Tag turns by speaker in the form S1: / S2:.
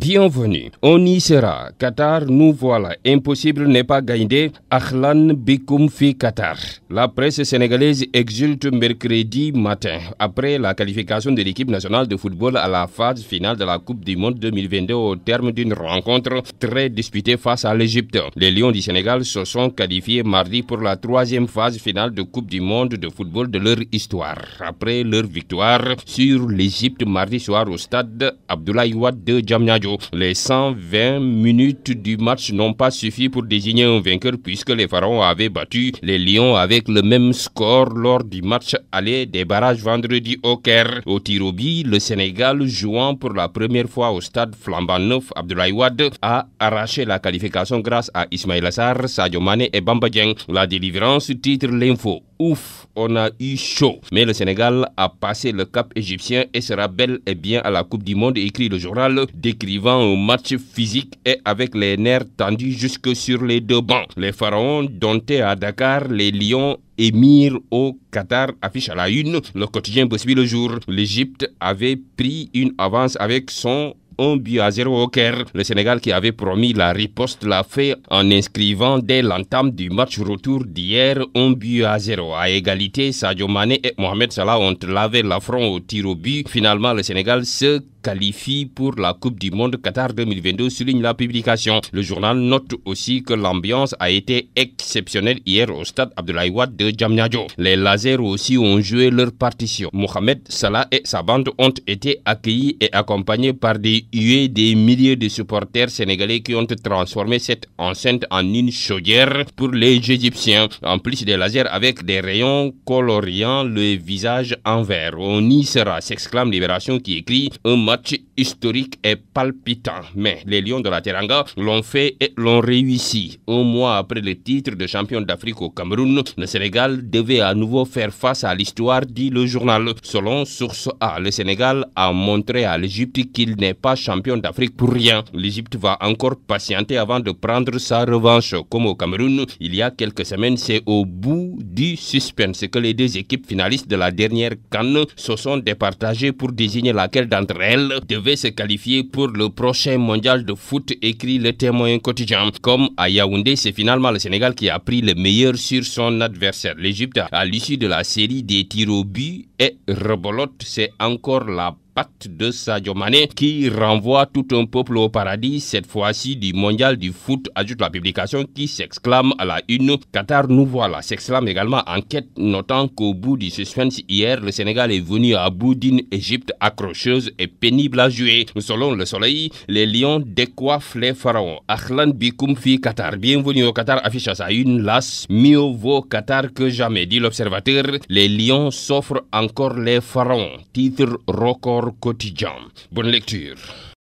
S1: Bienvenue. On y sera. Qatar, nous voilà. Impossible n'est pas gagné. Ahlan Bikum fi Qatar. La presse sénégalaise exulte mercredi matin après la qualification de l'équipe nationale de football à la phase finale de la Coupe du Monde 2022 au terme d'une rencontre très disputée face à l'Égypte. Les Lions du Sénégal se sont qualifiés mardi pour la troisième phase finale de Coupe du Monde de football de leur histoire. Après leur victoire sur l'Égypte mardi soir au stade Abdoulaye Wade de Djamnyadjo. Les 120 minutes du match n'ont pas suffi pour désigner un vainqueur puisque les Pharaons avaient battu les Lions avec le même score lors du match aller des barrages vendredi au Caire. Au Tirobi, le Sénégal jouant pour la première fois au stade flambant neuf Abdoulaye Wade a arraché la qualification grâce à Ismail Assar, Sadio Mane et Bamba La délivrance titre l'info ouf, on a eu chaud. Mais le Sénégal a passé le cap égyptien et sera bel et bien à la Coupe du Monde, écrit le journal, décrivant un match physique et avec les nerfs tendus jusque sur les deux bancs. Les pharaons domptés à Dakar, les lions émir au Qatar affiche à la une. Le quotidien bossuit le jour. L'Égypte avait pris une avance avec son un but à zéro au Caire. Le Sénégal qui avait promis la riposte l'a fait en inscrivant dès l'entame du match retour d'hier un but à zéro. À égalité, Sadio Mané et Mohamed Salah ont lavé l'affront au tir au but. Finalement, le Sénégal se qualifie pour la Coupe du Monde Qatar 2022, souligne la publication. Le journal note aussi que l'ambiance a été exceptionnelle hier au stade Abdoulaye de Djamnyadjo. Les lasers aussi ont joué leur partition. Mohamed Salah et sa bande ont été accueillis et accompagnés par des huées des milliers de supporters sénégalais qui ont transformé cette enceinte en une chaudière pour les Égyptiens. En plus des lasers avec des rayons coloriant le visage en vert. On y sera, s'exclame Libération qui écrit un match historique et palpitant, mais les Lions de la Teranga l'ont fait et l'ont réussi. Un mois après le titre de champion d'Afrique au Cameroun, le Sénégal devait à nouveau faire face à l'histoire, dit le journal. Selon Source A, le Sénégal a montré à l'Égypte qu'il n'est pas champion d'Afrique pour rien. L'Égypte va encore patienter avant de prendre sa revanche. Comme au Cameroun, il y a quelques semaines, c'est au bout du suspense que les deux équipes finalistes de la dernière canne se sont départagées pour désigner laquelle d'entre elles devait se qualifier pour le prochain mondial de foot, écrit le témoin quotidien. Comme à Yaoundé, c'est finalement le Sénégal qui a pris le meilleur sur son adversaire, l'Égypte. À l'issue de la série des tirs au but et rebolote, c'est encore la de Sadio Mané qui renvoie tout un peuple au paradis, cette fois-ci du mondial du foot, ajoute la publication qui s'exclame à la une. Qatar, nous voilà, s'exclame également enquête, notant qu'au bout du suspense hier, le Sénégal est venu à bout d'une Égypte accrocheuse et pénible à jouer. Selon le soleil, les lions décoiffent les pharaons. Ahlan Bikoum fi Qatar. Bienvenue au Qatar, affiche à sa une las. Mieux vaut Qatar que jamais, dit l'observateur. Les lions s'offrent encore les pharaons. Titre record quotidien. Bonne lecture.